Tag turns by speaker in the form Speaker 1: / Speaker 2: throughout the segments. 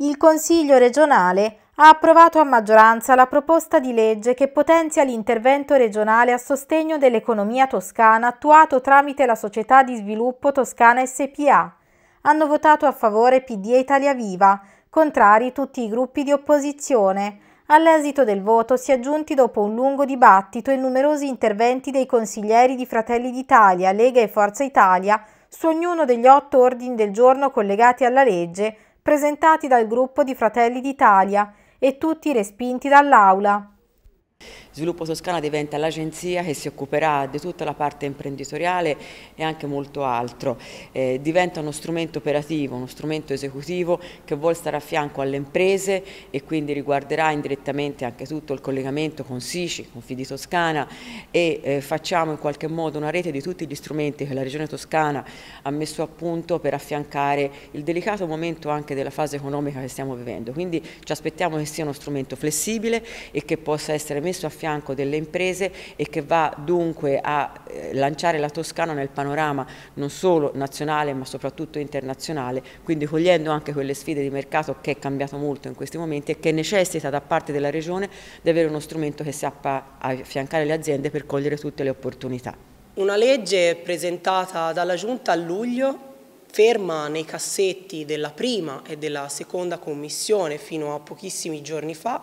Speaker 1: Il Consiglio regionale ha approvato a maggioranza la proposta di legge che potenzia l'intervento regionale a sostegno dell'economia toscana attuato tramite la Società di Sviluppo Toscana SPA. Hanno votato a favore PD e Italia Viva, contrari tutti i gruppi di opposizione. All'esito del voto si è giunti dopo un lungo dibattito e numerosi interventi dei consiglieri di Fratelli d'Italia, Lega e Forza Italia su ognuno degli otto ordini del giorno collegati alla legge presentati dal gruppo di Fratelli d'Italia e tutti respinti dall'Aula.
Speaker 2: Sviluppo Toscana diventa l'agenzia che si occuperà di tutta la parte imprenditoriale e anche molto altro. Eh, diventa uno strumento operativo, uno strumento esecutivo che vuole stare a fianco alle imprese e quindi riguarderà indirettamente anche tutto il collegamento con SICI, con Fidi Toscana e eh, facciamo in qualche modo una rete di tutti gli strumenti che la Regione Toscana ha messo a punto per affiancare il delicato momento anche della fase economica che stiamo vivendo. Quindi ci aspettiamo che sia uno strumento flessibile e che possa essere messo a fianco fianco delle imprese e che va dunque a eh, lanciare la Toscana nel panorama non solo nazionale ma soprattutto internazionale, quindi cogliendo anche quelle sfide di mercato che è cambiato molto in questi momenti e che necessita da parte della Regione di avere uno strumento che sappia affiancare le aziende per cogliere tutte le opportunità. Una legge presentata dalla Giunta a luglio ferma nei cassetti della prima e della seconda commissione fino a pochissimi giorni fa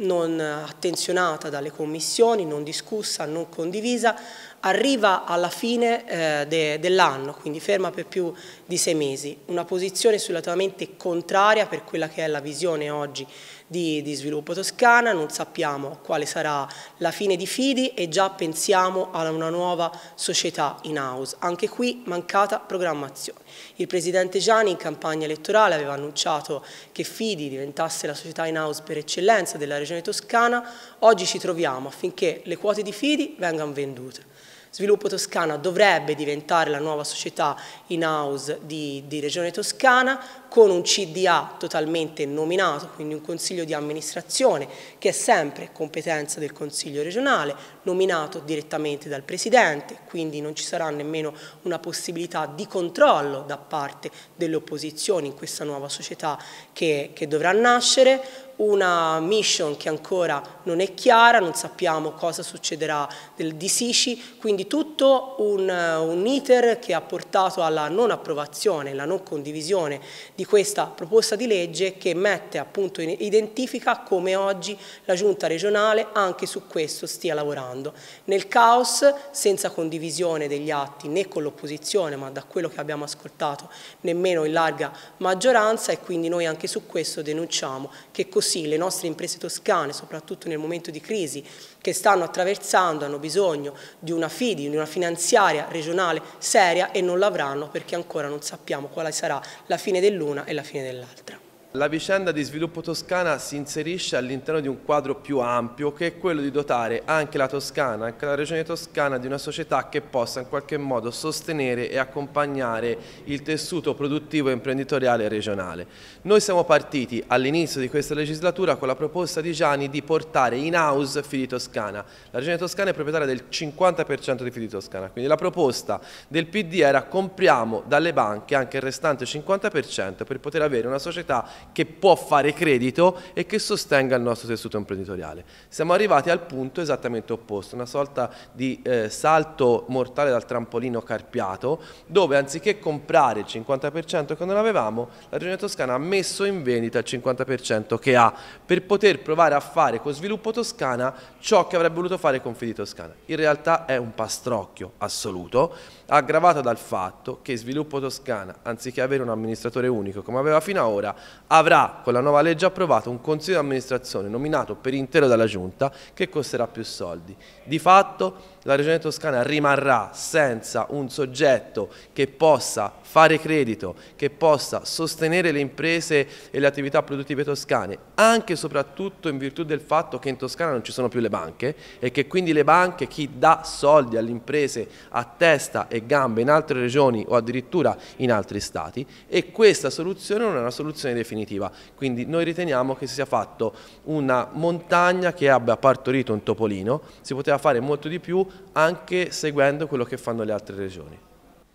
Speaker 2: non attenzionata dalle commissioni, non discussa, non condivisa, arriva alla fine eh, de, dell'anno, quindi ferma per più di sei mesi, una posizione assolutamente contraria per quella che è la visione oggi di, di, sviluppo toscana, non sappiamo quale sarà la fine di Fidi e già pensiamo a una nuova società in house, anche qui mancata programmazione. Il presidente Gianni in campagna elettorale aveva annunciato che Fidi diventasse la società in house per eccellenza della regione toscana, oggi ci troviamo affinché le quote di Fidi vengano vendute. Sviluppo Toscana dovrebbe diventare la nuova società in house di, di Regione Toscana, con un CDA totalmente nominato, quindi un consiglio di amministrazione che è sempre competenza del consiglio regionale, nominato direttamente dal presidente, quindi non ci sarà nemmeno una possibilità di controllo da parte delle opposizioni in questa nuova società che, che dovrà nascere, una mission che ancora non è chiara, non sappiamo cosa succederà del DCC, quindi tutto un, un iter che ha portato alla non approvazione, alla non condivisione di questa proposta di legge che mette appunto identifica come oggi la giunta regionale anche su questo stia lavorando nel caos senza condivisione degli atti né con l'opposizione ma da quello che abbiamo ascoltato nemmeno in larga maggioranza e quindi noi anche su questo denunciamo che così le nostre imprese toscane soprattutto nel momento di crisi che stanno attraversando, hanno bisogno di una FIDI, di una finanziaria regionale seria e non l'avranno perché ancora non sappiamo quale sarà la fine dell'una e la fine dell'altra.
Speaker 3: La vicenda di sviluppo Toscana si inserisce all'interno di un quadro più ampio che è quello di dotare anche la Toscana, anche la regione toscana di una società che possa in qualche modo sostenere e accompagnare il tessuto produttivo e imprenditoriale regionale. Noi siamo partiti all'inizio di questa legislatura con la proposta di Gianni di portare in house Fidi Toscana. La regione toscana è proprietaria del 50% di Fidi Toscana, quindi la proposta del PD era compriamo dalle banche anche il restante 50% per poter avere una società che può fare credito e che sostenga il nostro tessuto imprenditoriale. Siamo arrivati al punto esattamente opposto, una sorta di eh, salto mortale dal trampolino carpiato, dove anziché comprare il 50% che non avevamo, la Regione Toscana ha messo in vendita il 50% che ha, per poter provare a fare con Sviluppo Toscana ciò che avrebbe voluto fare con Fidi Toscana. In realtà è un pastrocchio assoluto, aggravata dal fatto che Sviluppo Toscana, anziché avere un amministratore unico come aveva fino ad ora, avrà con la nuova legge approvata un consiglio di amministrazione nominato per intero dalla Giunta che costerà più soldi. Di fatto la Regione Toscana rimarrà senza un soggetto che possa fare credito, che possa sostenere le imprese e le attività produttive toscane, anche e soprattutto in virtù del fatto che in Toscana non ci sono più le banche e che quindi le banche, chi dà soldi alle imprese a testa e gambe in altre regioni o addirittura in altri stati e questa soluzione non è una soluzione definitiva, quindi noi riteniamo che si sia fatto una montagna che abbia partorito un topolino, si poteva fare molto di più anche seguendo quello che fanno le altre regioni.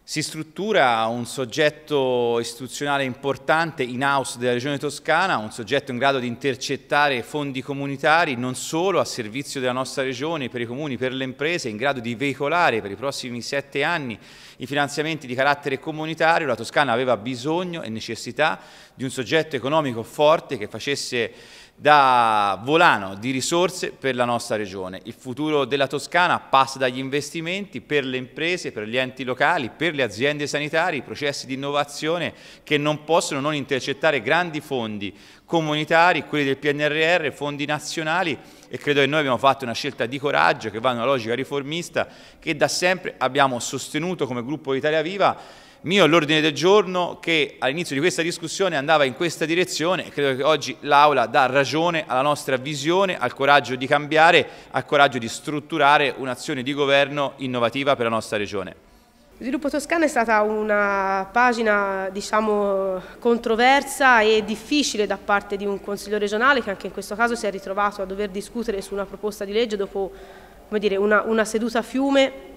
Speaker 3: Si struttura
Speaker 4: un soggetto istituzionale importante in house della Regione Toscana, un soggetto in grado di intercettare fondi comunitari non solo a servizio della nostra Regione, per i comuni, per le imprese, in grado di veicolare per i prossimi sette anni i finanziamenti di carattere comunitario, la Toscana aveva bisogno e necessità di un soggetto economico forte che facesse da volano di risorse per la nostra regione. Il futuro della Toscana passa dagli investimenti per le imprese, per gli enti locali, per le aziende sanitarie, i processi di innovazione che non possono non intercettare grandi fondi comunitari, quelli del PNRR, fondi nazionali e credo che noi abbiamo fatto una scelta di coraggio che va in una logica riformista che da sempre abbiamo sostenuto come gruppo Italia Viva mio l'ordine del giorno che all'inizio di questa discussione andava in questa direzione e credo che oggi l'Aula dà ragione alla nostra visione, al coraggio di cambiare, al coraggio di strutturare un'azione di governo innovativa per la nostra Regione.
Speaker 5: Sviluppo Toscana è stata una pagina diciamo, controversa e difficile da parte di un Consiglio regionale che anche in questo caso si è ritrovato a dover discutere su una proposta di legge dopo dire, una, una, seduta a fiume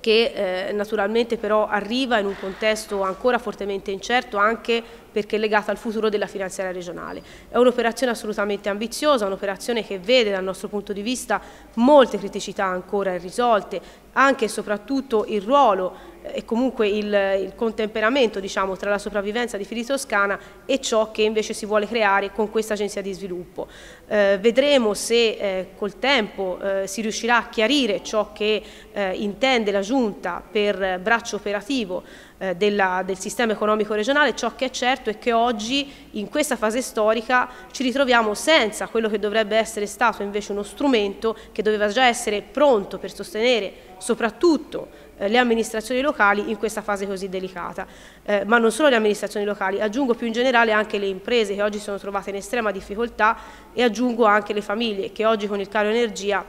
Speaker 5: che eh, naturalmente però arriva in un contesto ancora fortemente incerto anche perché è legata al futuro della finanziaria regionale. È un'operazione assolutamente ambiziosa, un'operazione che vede dal nostro punto di vista molte criticità ancora irrisolte, anche e soprattutto il ruolo eh, e comunque il, il contemperamento diciamo, tra la sopravvivenza di Fili Toscana e ciò che invece si vuole creare con questa agenzia di sviluppo. Eh, vedremo se eh, col tempo eh, si riuscirà a chiarire ciò che eh, intende la Giunta per braccio operativo eh, della, del sistema economico regionale, ciò che è certo è che oggi in questa fase storica ci ritroviamo senza quello che dovrebbe essere stato invece uno strumento che doveva già essere pronto per sostenere soprattutto eh, le amministrazioni locali in questa fase così delicata, eh, ma non solo le amministrazioni locali, aggiungo più in generale anche le imprese che oggi sono trovate in estrema difficoltà e aggiungo anche le famiglie che oggi con il caro energia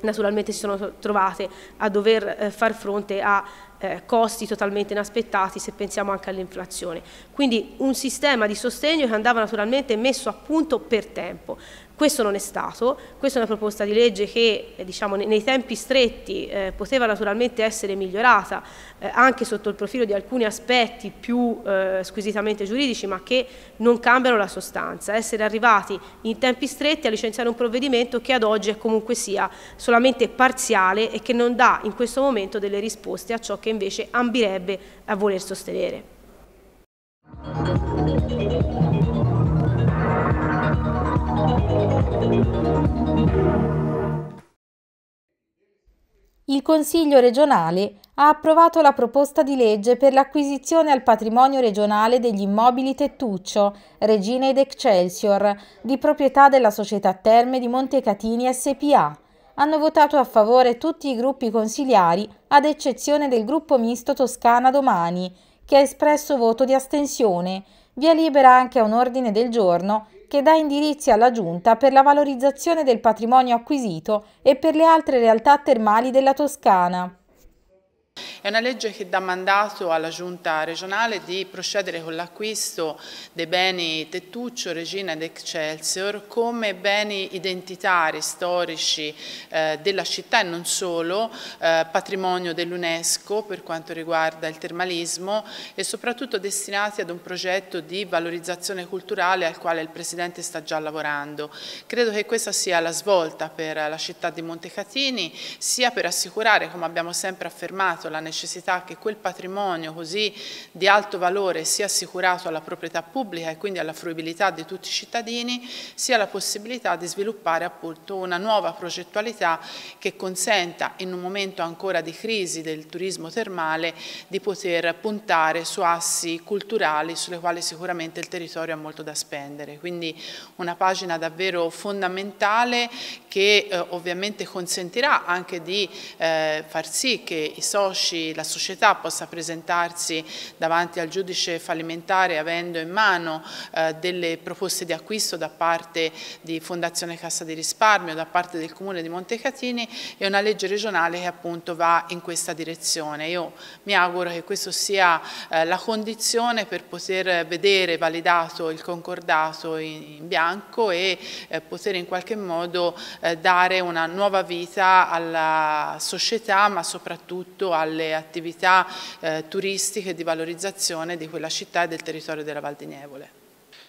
Speaker 5: naturalmente si sono trovate a dover eh, far fronte a eh, costi totalmente inaspettati se pensiamo anche all'inflazione. Quindi un sistema di sostegno che andava naturalmente messo a punto per tempo. Questo non è stato, questa è una proposta di legge che eh, diciamo, nei tempi stretti eh, poteva naturalmente essere migliorata eh, anche sotto il profilo di alcuni aspetti più eh, squisitamente giuridici ma che non cambiano la sostanza. Essere arrivati in tempi stretti a licenziare un provvedimento che ad oggi è comunque sia solamente parziale e che non dà in questo momento delle risposte a ciò che invece ambirebbe a voler sostenere.
Speaker 1: Il Consiglio regionale ha approvato la proposta di legge per l'acquisizione al patrimonio regionale degli immobili Tettuccio, Regina ed Excelsior, di proprietà della società Terme di Montecatini SPA. Hanno votato a favore tutti i gruppi consigliari, ad eccezione del gruppo misto Toscana Domani, che ha espresso voto di astensione. Via libera anche a un ordine del giorno che dà indirizzi alla Giunta per la valorizzazione del patrimonio acquisito e per le altre realtà termali della Toscana.
Speaker 6: È una legge che dà mandato alla Giunta regionale di procedere con l'acquisto dei beni Tettuccio, Regina ed Excelsior come beni identitari, storici eh, della città e non solo, eh, patrimonio dell'UNESCO per quanto riguarda il termalismo e soprattutto destinati ad un progetto di valorizzazione culturale al quale il Presidente sta già lavorando. Credo che questa sia la svolta per la città di Montecatini, sia per assicurare, come abbiamo sempre affermato, sottolineato la necessità che quel patrimonio così di alto valore sia assicurato alla proprietà pubblica e quindi alla fruibilità di tutti i cittadini, sia la possibilità di sviluppare appunto una nuova progettualità che consenta in un momento ancora di crisi del turismo termale di poter puntare su assi culturali sulle quali sicuramente il territorio ha molto da spendere. Quindi una pagina davvero fondamentale che eh, ovviamente consentirà anche di eh, far sì che i soci soci, la società possa presentarsi davanti al giudice fallimentare avendo in mano eh, delle proposte di acquisto da parte di Fondazione Cassa di Risparmio, da parte del Comune di Montecatini e una legge regionale che appunto va in questa direzione. Io mi auguro che questa sia eh, la condizione per poter vedere validato il concordato in, in bianco e eh, poter in qualche modo eh, dare una nuova vita alla società ma soprattutto alla alle attività eh, turistiche di valorizzazione di quella città e del territorio della Val di Nievole.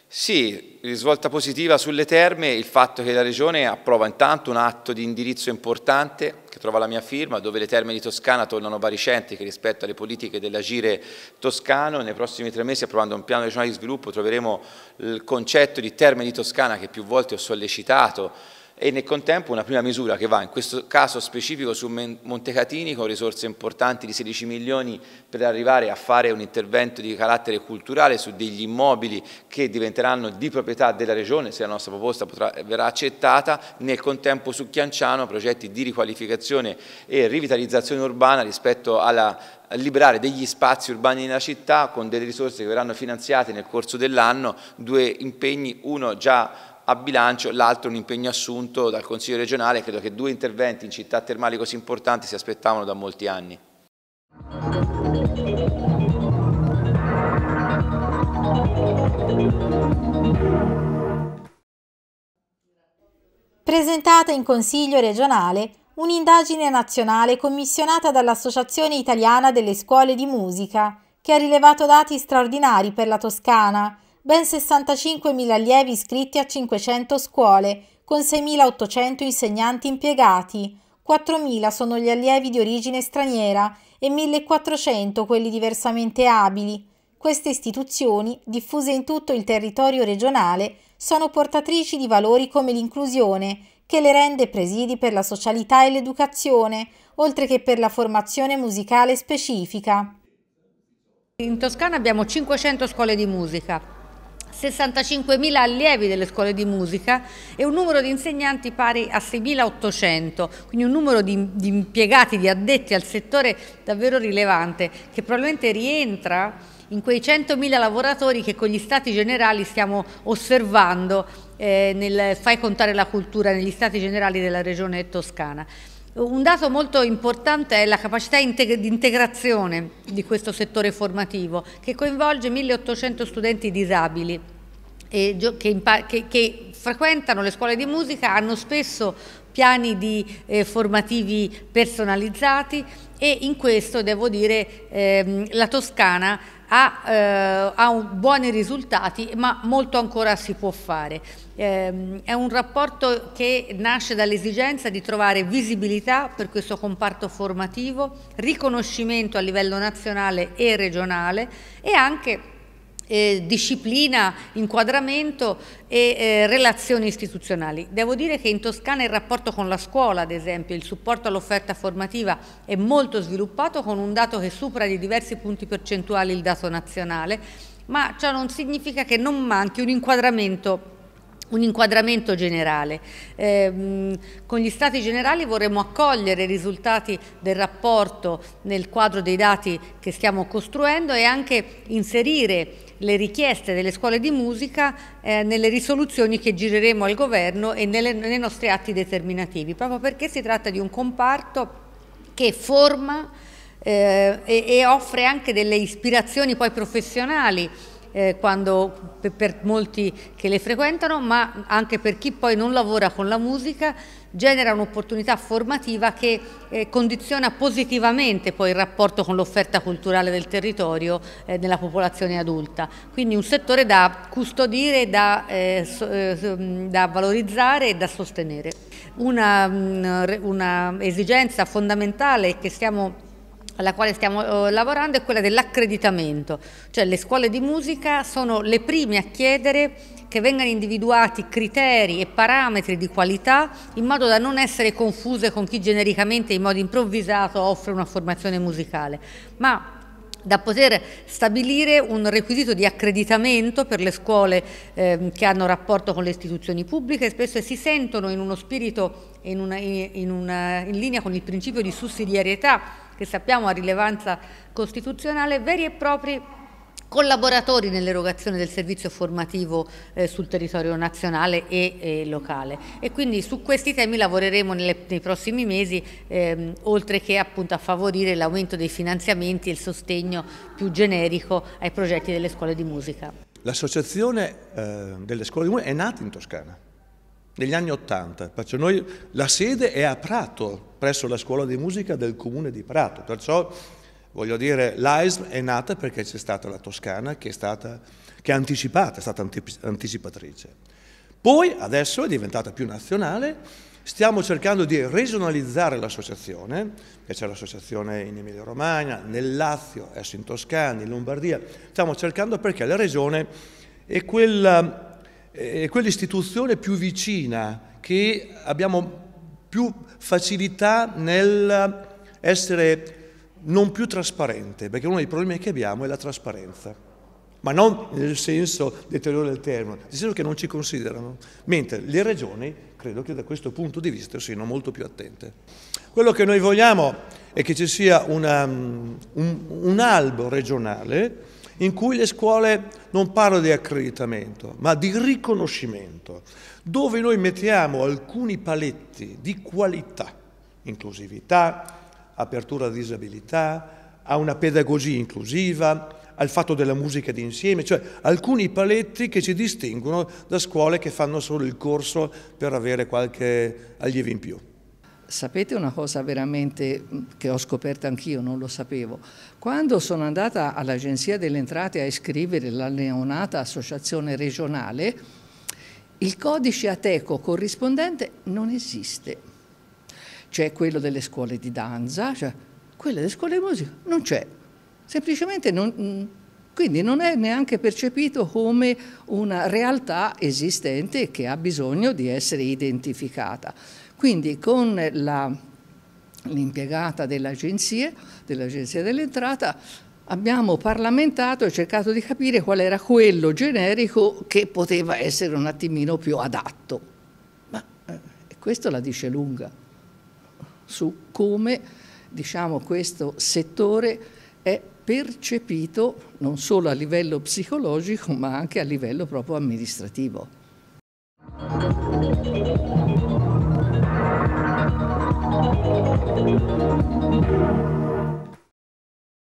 Speaker 4: Sì, risvolta positiva sulle terme il fatto che la Regione approva intanto un atto di indirizzo importante che trova la mia firma, dove le terme di Toscana tornano varicenti rispetto alle politiche dell'agire toscano. Nei prossimi tre mesi, approvando un piano regionale di sviluppo, troveremo il concetto di terme di Toscana che più volte ho sollecitato e nel contempo una prima misura che va in questo caso specifico su Montecatini con risorse importanti di 16 milioni per arrivare a fare un intervento di carattere culturale su degli immobili che diventeranno di proprietà della Regione se la nostra proposta potrà, verrà accettata, nel contempo su Chianciano progetti di riqualificazione e rivitalizzazione urbana rispetto alla liberare degli spazi urbani nella città con delle risorse che verranno finanziate nel corso dell'anno, due impegni, uno già a bilancio, l'altro un impegno assunto dal Consiglio regionale, credo che due interventi in città termali così importanti si aspettavano da molti anni.
Speaker 1: Presentata in Consiglio regionale un'indagine nazionale commissionata dall'Associazione Italiana delle Scuole di Musica, che ha rilevato dati straordinari per la Toscana, ben 65.000 allievi iscritti a 500 scuole, con 6.800 insegnanti impiegati. 4.000 sono gli allievi di origine straniera e 1.400 quelli diversamente abili. Queste istituzioni, diffuse in tutto il territorio regionale, sono portatrici di valori come l'inclusione, che le rende presidi per la socialità e l'educazione,
Speaker 7: oltre che per la formazione musicale specifica. In Toscana abbiamo 500 scuole di musica, 65.000 allievi delle scuole di musica e un numero di insegnanti pari a 6.800, quindi un numero di, di impiegati, di addetti al settore davvero rilevante che probabilmente rientra in quei 100.000 lavoratori che con gli stati generali stiamo osservando eh, nel Fai contare la cultura negli stati generali della regione toscana. Un dato molto importante è la capacità integ di integrazione di questo settore formativo che coinvolge 1800 studenti disabili che, che, che frequentano le scuole di musica hanno spesso piani di, eh, formativi personalizzati e in questo devo dire ehm, la Toscana ha, eh, ha un, buoni risultati ma molto ancora si può fare. Eh, è un rapporto che nasce dall'esigenza di trovare visibilità per questo comparto formativo, riconoscimento a livello nazionale e regionale e anche eh, disciplina, inquadramento e eh, relazioni istituzionali. Devo dire che in Toscana il rapporto con la scuola, ad esempio, il supporto all'offerta formativa è molto sviluppato con un dato che supera di diversi punti percentuali il dato nazionale, ma ciò non significa che non manchi un inquadramento un inquadramento generale. Eh, con gli stati generali vorremmo accogliere i risultati del rapporto nel quadro dei dati che stiamo costruendo e anche inserire le richieste delle scuole di musica eh, nelle risoluzioni che gireremo al governo e nelle, nei nostri atti determinativi, proprio perché si tratta di un comparto che forma eh, e, e offre anche delle ispirazioni poi professionali eh, quando, per, per molti che le frequentano, ma anche per chi poi non lavora con la musica, genera un'opportunità formativa che eh, condiziona positivamente poi il rapporto con l'offerta culturale del territorio eh, nella popolazione adulta. Quindi un settore da custodire, da, eh, so, eh, mm, da valorizzare e da sostenere. Una, mm, una esigenza fondamentale che stiamo alla quale stiamo eh, lavorando è quella dell'accreditamento, cioè le scuole di musica sono le prime a chiedere che vengano individuati criteri e parametri di qualità in modo da non essere confuse con chi genericamente in modo improvvisato offre una formazione musicale, ma da poter stabilire un requisito di accreditamento per le scuole eh, che hanno rapporto con le istituzioni pubbliche e spesso si sentono in uno spirito in, una, in, una, in linea con il principio di sussidiarietà che sappiamo ha rilevanza costituzionale, veri e propri collaboratori nell'erogazione del servizio formativo eh, sul territorio nazionale e, e, locale e quindi su questi temi lavoreremo nelle, nei prossimi mesi ehm, oltre che appunto a favorire l'aumento dei finanziamenti e il sostegno più generico ai progetti delle scuole di musica.
Speaker 8: L'associazione eh, delle scuole di musica è nata in Toscana negli anni Ottanta. Perciò noi, la sede è a Prato, presso la scuola di musica del comune di Prato. Perciò, voglio dire, l'AISM è nata perché c'è stata la Toscana che è stata, che è anticipata, è stata anticipatrice. Poi, adesso è diventata più nazionale, stiamo cercando di regionalizzare l'associazione, che c'è l'associazione in Emilia Romagna, nel Lazio, adesso in Toscana, in Lombardia, stiamo cercando perché la regione è quella eh, è quell'istituzione più vicina che abbiamo più facilità nel essere non più trasparente, perché uno dei problemi che abbiamo è la trasparenza, ma non nel senso deteriore del termine, nel senso che non ci considerano, mentre le regioni credo che da questo punto di vista siano molto più attente. Quello che noi vogliamo è che ci sia una, mm, un, un albo regionale in cui le scuole non parlano di accreditamento, ma di riconoscimento, dove noi mettiamo alcuni paletti di qualità, inclusività, apertura a disabilità, a una pedagogia inclusiva, al fatto della musica d'insieme, cioè alcuni paletti che ci distinguono da scuole che fanno solo il corso per avere qualche allievo in più
Speaker 9: sapete una cosa veramente mm, che ho scoperto anch'io, non lo sapevo. Quando sono andata all'Agenzia delle Entrate a iscrivere la neonata associazione regionale, il codice ateco corrispondente non esiste. C'è quello delle scuole di danza, cioè quello delle scuole di musica non c'è. Semplicemente non, mm, quindi non è neanche percepito come una realtà esistente che ha bisogno di essere identificata. Quindi con l'impiegata dell'agenzia, dell'agenzia dell'entrata, abbiamo parlamentato e cercato di capire qual era quello generico che poteva essere un attimino più adatto. Ma eh, questo la dice lunga su come diciamo, questo settore è percepito non solo a livello psicologico ma anche a livello proprio amministrativo. Thank you.